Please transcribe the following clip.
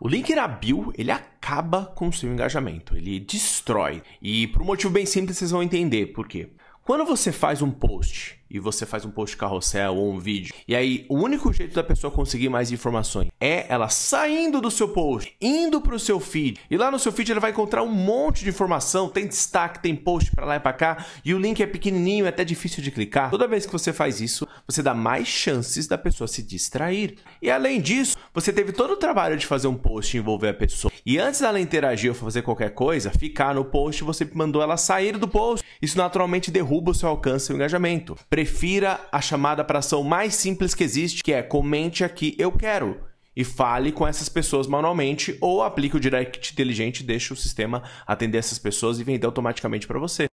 O link na bio, ele acaba com o seu engajamento, ele destrói. E por um motivo bem simples vocês vão entender por quê. Quando você faz um post e você faz um post carrossel ou um vídeo. E aí, o único jeito da pessoa conseguir mais informações é ela saindo do seu post, indo para o seu feed. E lá no seu feed ela vai encontrar um monte de informação, tem destaque, tem post para lá e para cá, e o link é pequenininho, é até difícil de clicar. Toda vez que você faz isso, você dá mais chances da pessoa se distrair. E além disso, você teve todo o trabalho de fazer um post e envolver a pessoa. E antes dela interagir ou fazer qualquer coisa, ficar no post, você mandou ela sair do post. Isso naturalmente derruba o seu alcance e o engajamento prefira a chamada para ação mais simples que existe, que é comente aqui eu quero e fale com essas pessoas manualmente ou aplique o direct inteligente, deixe o sistema atender essas pessoas e vender automaticamente para você.